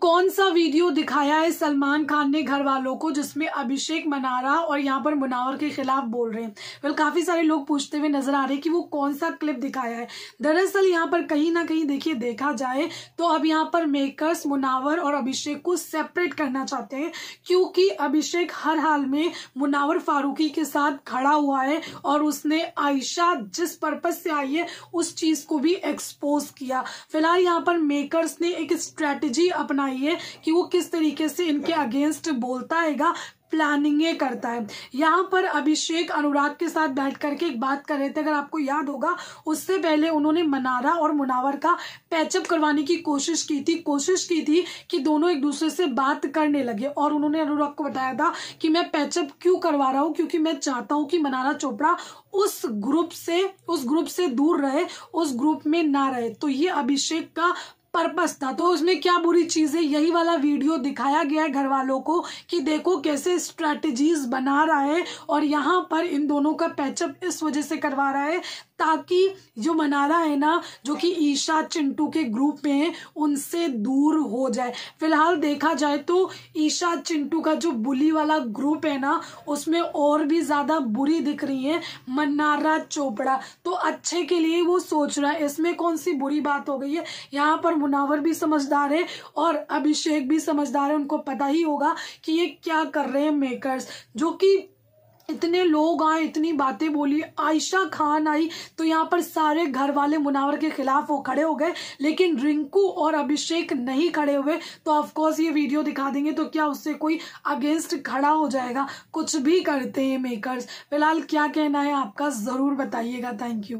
कौन सा वीडियो दिखाया है सलमान खान ने घर वालों को जिसमें अभिषेक मनारा और यहाँ पर मुनावर के खिलाफ बोल रहे हैं वेल काफ़ी सारे लोग पूछते हुए नजर आ रहे हैं कि वो कौन सा क्लिप दिखाया है दरअसल यहाँ पर कहीं ना कहीं देखिए देखा जाए तो अब यहाँ पर मेकर्स मुनावर और अभिषेक को सेपरेट करना चाहते हैं क्योंकि अभिषेक हर हाल में मुनावर फारूकी के साथ खड़ा हुआ है और उसने आयशा जिस पर्पज से आई है उस चीज़ को भी एक्सपोज किया फिलहाल यहाँ पर मेकर्स ने एक स्ट्रेटेजी अपना चाहिए कि वो किस तरीके से इनके अगेंस्ट बोलता हैगा प्लानिंगें करता है यहाँ पर अभिषेक अनुराग के साथ बैठ करके एक बात कर रहे थे अगर आपको याद होगा उससे पहले उन्होंने मनारा और मुनावर का पैचअप करवाने की कोशिश की थी कोशिश की थी कि दोनों एक दूसरे से बात करने लगे और उन्होंने अनुराग को बताया था कि मैं पैचअप क्यों करवा रहा हूँ क्योंकि मैं चाहता हूँ कि मनारा चोपड़ा उस ग्रुप से उस ग्रुप से दूर रहे उस ग्रुप में ना रहे तो ये अभिषेक का पर्पस था तो उसमें क्या बुरी चीज़ है यही वाला वीडियो दिखाया गया है घर वालों को कि देखो कैसे स्ट्रैटेजीज बना रहा है और यहाँ पर इन दोनों का पैचअप इस वजह से करवा रहा है ताकि जो मनारा है ना जो कि ईशा चिंटू के ग्रुप में है उनसे दूर हो जाए फिलहाल देखा जाए तो ईशा चिंटू का जो बुली वाला ग्रुप है ना उसमें और भी ज़्यादा बुरी दिख रही है मनारा चोपड़ा तो अच्छे के लिए वो सोच रहा है इसमें कौन सी बुरी बात हो गई है यहाँ पर मुनावर भी समझदार है और अभिषेक भी समझदार है उनको पता ही होगा कि ये क्या कर रहे हैं मेकर्स जो कि इतने लोग आए इतनी बातें बोली आयशा खान आई तो यहाँ पर सारे घर वाले मुनावर के खिलाफ वो खड़े हो गए लेकिन रिंकू और अभिषेक नहीं खड़े हुए तो ऑफकोर्स ये वीडियो दिखा देंगे तो क्या उससे कोई अगेंस्ट खड़ा हो जाएगा कुछ भी करते हैं मेकर्स फिलहाल क्या कहना है आपका ज़रूर बताइएगा थैंक यू